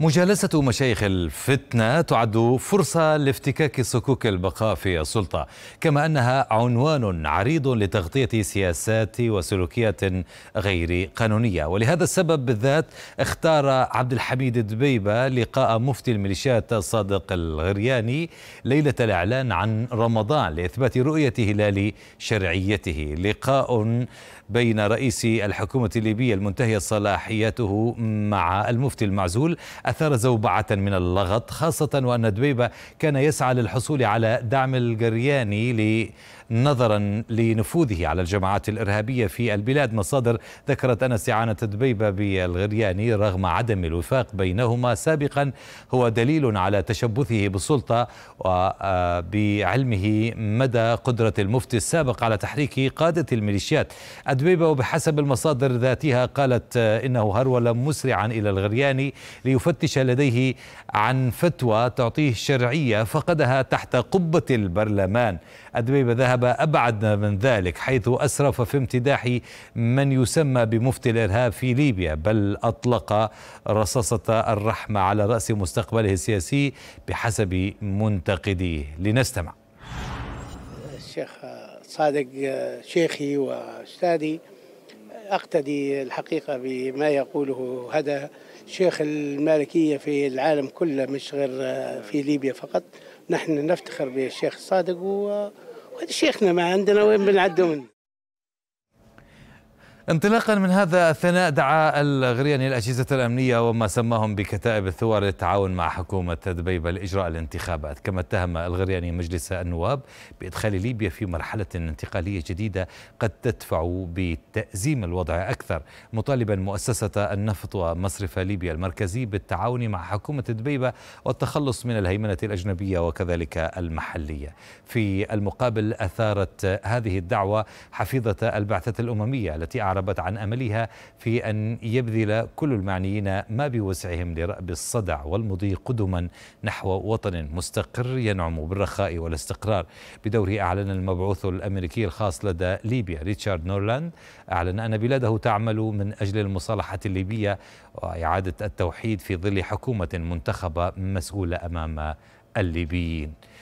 مجالسة مشايخ الفتنة تعد فرصة لافتكاك صكوك البقاء في السلطة كما أنها عنوان عريض لتغطية سياسات وسلوكيات غير قانونية ولهذا السبب بالذات اختار عبد الحميد دبيبة لقاء مفتي الميليشيات صادق الغرياني ليلة الإعلان عن رمضان لإثبات رؤية هلال شرعيته لقاء بين رئيس الحكومة الليبية المنتهية صلاحيته مع المفتي المعزول أثار زوبعة من اللغط خاصة وأن دبيبة كان يسعى للحصول على دعم الجرياني نظرا لنفوذه على الجماعات الإرهابية في البلاد مصادر ذكرت أن استعانة دبيبة بالغرياني رغم عدم الوفاق بينهما سابقا هو دليل على تشبثه بالسلطة وبعلمه مدى قدرة المفتي السابق على تحريك قادة الميليشيات أدبيبة وبحسب المصادر ذاتها قالت إنه هرول مسرعا إلى الغرياني ليفتح المفتش لديه عن فتوى تعطيه شرعية فقدها تحت قبة البرلمان أدبيب ذهب أبعد من ذلك حيث أسرف في امتداح من يسمى بمفتي الإرهاب في ليبيا بل أطلق رصاصة الرحمة على رأس مستقبله السياسي بحسب منتقديه لنستمع الشيخ صادق شيخي وأستاذي أقتدي الحقيقة بما يقوله هذا شيخ المالكية في العالم كله مش غير آه، في نعم. ليبيا فقط نحن نفتخر بالشيخ الصادق وهذا شيخنا ما عندنا وين بنعدوا منه انطلاقا من هذا الثناء دعا الغرياني الأجهزة الأمنية وما سماهم بكتائب الثوار للتعاون مع حكومة دبيبة لإجراء الانتخابات كما اتهم الغرياني مجلس النواب بإدخال ليبيا في مرحلة انتقالية جديدة قد تدفع بتأزيم الوضع أكثر مطالبا مؤسسة النفط ومصرف ليبيا المركزي بالتعاون مع حكومة دبيبة والتخلص من الهيمنة الأجنبية وكذلك المحلية في المقابل أثارت هذه الدعوة حفيظة البعثة الأممية التي أعربت أعربت عن أملها في أن يبذل كل المعنيين ما بوسعهم لرأب الصدع والمضي قدما نحو وطن مستقر ينعم بالرخاء والاستقرار بدوره أعلن المبعوث الأمريكي الخاص لدى ليبيا ريتشارد نورلاند أعلن أن بلاده تعمل من أجل المصالحة الليبية وإعادة التوحيد في ظل حكومة منتخبة مسؤولة أمام الليبيين